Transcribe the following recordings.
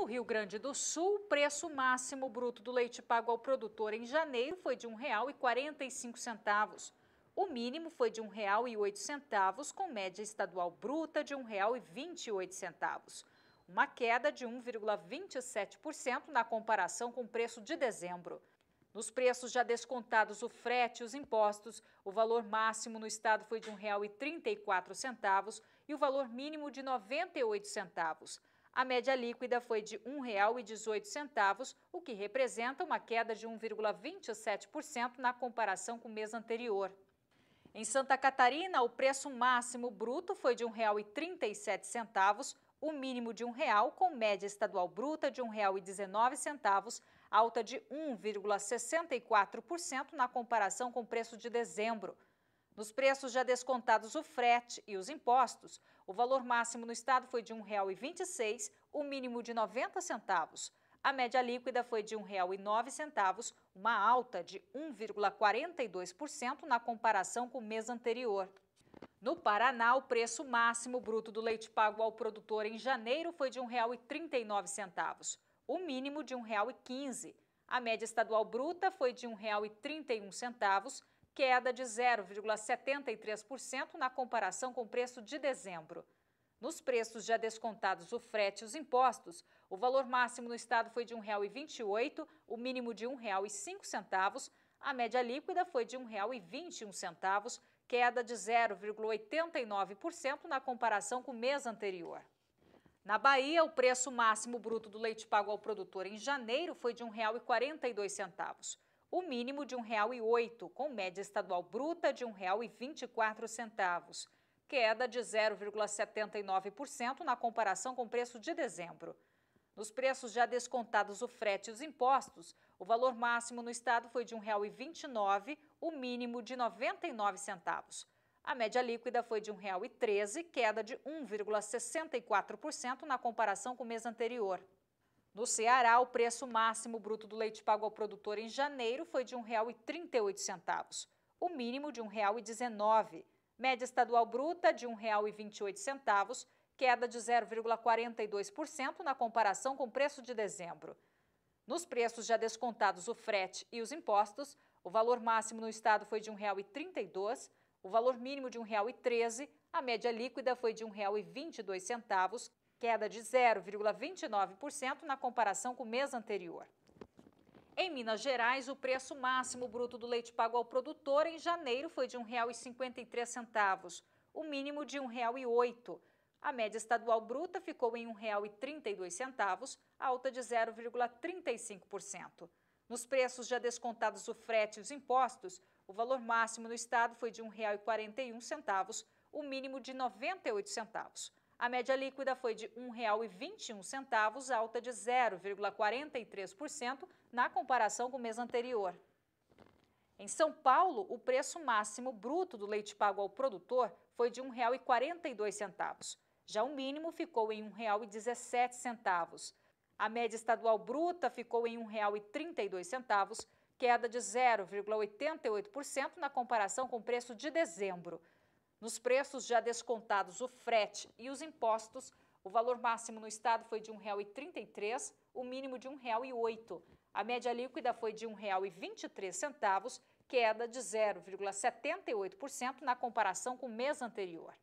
No Rio Grande do Sul, o preço máximo bruto do leite pago ao produtor em janeiro foi de R$ 1,45. O mínimo foi de R$ 1,08, com média estadual bruta de R$ 1,28. Uma queda de 1,27% na comparação com o preço de dezembro. Nos preços já descontados o frete e os impostos, o valor máximo no estado foi de R$ 1,34 e o valor mínimo de R$ 0,98. A média líquida foi de R$ 1,18, o que representa uma queda de 1,27% na comparação com o mês anterior. Em Santa Catarina, o preço máximo bruto foi de R$ 1,37, o mínimo de R$ 1,00, com média estadual bruta de R$ 1,19, alta de 1,64% na comparação com o preço de dezembro. Nos preços já descontados o frete e os impostos, o valor máximo no estado foi de R$ 1,26, o mínimo de R$ centavos. A média líquida foi de R$ 1,09, uma alta de 1,42% na comparação com o mês anterior. No Paraná, o preço máximo bruto do leite pago ao produtor em janeiro foi de R$ 1,39, o mínimo de R$ 1,15. A média estadual bruta foi de R$ 1,31 queda de 0,73% na comparação com o preço de dezembro. Nos preços já descontados o frete e os impostos, o valor máximo no estado foi de R$ 1,28, o mínimo de R$ 1,05, a média líquida foi de R$ 1,21, queda de 0,89% na comparação com o mês anterior. Na Bahia, o preço máximo bruto do leite pago ao produtor em janeiro foi de R$ 1,42 o mínimo de R$ 1,08, com média estadual bruta de R$ 1,24, queda de 0,79% na comparação com o preço de dezembro. Nos preços já descontados o frete e os impostos, o valor máximo no estado foi de R$ 1,29, o mínimo de R$ centavos. A média líquida foi de R$ 1,13, queda de 1,64% na comparação com o mês anterior. No Ceará, o preço máximo bruto do leite pago ao produtor em janeiro foi de R$ 1,38, o mínimo de R$ 1,19. Média estadual bruta de R$ 1,28, queda de 0,42% na comparação com o preço de dezembro. Nos preços já descontados o frete e os impostos, o valor máximo no estado foi de R$ 1,32, o valor mínimo de R$ 1,13, a média líquida foi de R$ 1,22, queda de 0,29% na comparação com o mês anterior. Em Minas Gerais, o preço máximo bruto do leite pago ao produtor em janeiro foi de R$ 1,53, o mínimo de R$ 1,08. A média estadual bruta ficou em R$ 1,32, alta de 0,35%. Nos preços já descontados o frete e os impostos, o valor máximo no estado foi de R$ 1,41, o mínimo de R$ 0,98. A média líquida foi de R$ 1,21, alta de 0,43% na comparação com o mês anterior. Em São Paulo, o preço máximo bruto do leite pago ao produtor foi de R$ 1,42. Já o mínimo ficou em R$ 1,17. A média estadual bruta ficou em R$ 1,32, queda de 0,88% na comparação com o preço de dezembro. Nos preços já descontados o frete e os impostos, o valor máximo no estado foi de R$ 1,33, o mínimo de R$ 1,08. A média líquida foi de R$ 1,23, queda de 0,78% na comparação com o mês anterior.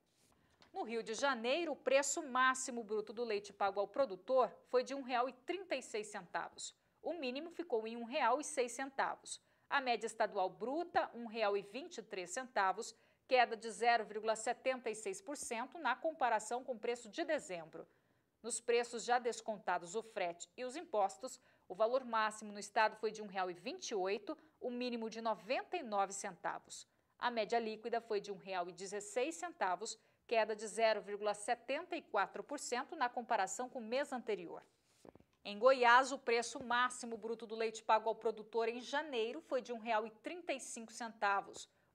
No Rio de Janeiro, o preço máximo bruto do leite pago ao produtor foi de R$ 1,36. O mínimo ficou em R$ 1,06. A média estadual bruta, R$ 1,23 queda de 0,76% na comparação com o preço de dezembro. Nos preços já descontados o frete e os impostos, o valor máximo no estado foi de R$ 1,28, o mínimo de 99 centavos. A média líquida foi de R$ 1,16, queda de 0,74% na comparação com o mês anterior. Em Goiás, o preço máximo bruto do leite pago ao produtor em janeiro foi de R$ 1,35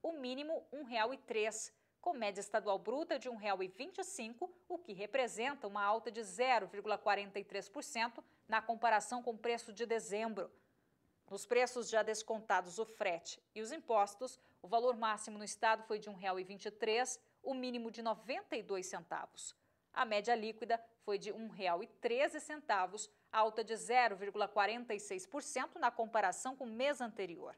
o mínimo R$ 1,03, com média estadual bruta de R$ 1,25, o que representa uma alta de 0,43% na comparação com o preço de dezembro. Nos preços já descontados o frete e os impostos, o valor máximo no estado foi de R$ 1,23, o mínimo de R$ centavos. A média líquida foi de R$ 1,13, alta de 0,46% na comparação com o mês anterior.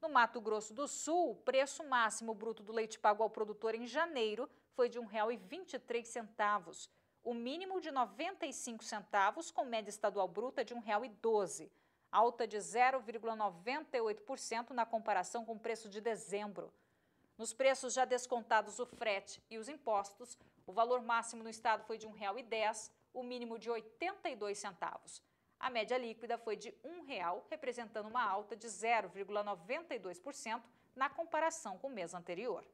No Mato Grosso do Sul, o preço máximo bruto do leite pago ao produtor em janeiro foi de R$ 1,23, o mínimo de R$ 0,95, centavos, com média estadual bruta de R$ 1,12, alta de 0,98% na comparação com o preço de dezembro. Nos preços já descontados o frete e os impostos, o valor máximo no estado foi de R$ 1,10, o mínimo de R$ 82 centavos. A média líquida foi de R$ 1,00, representando uma alta de 0,92% na comparação com o mês anterior.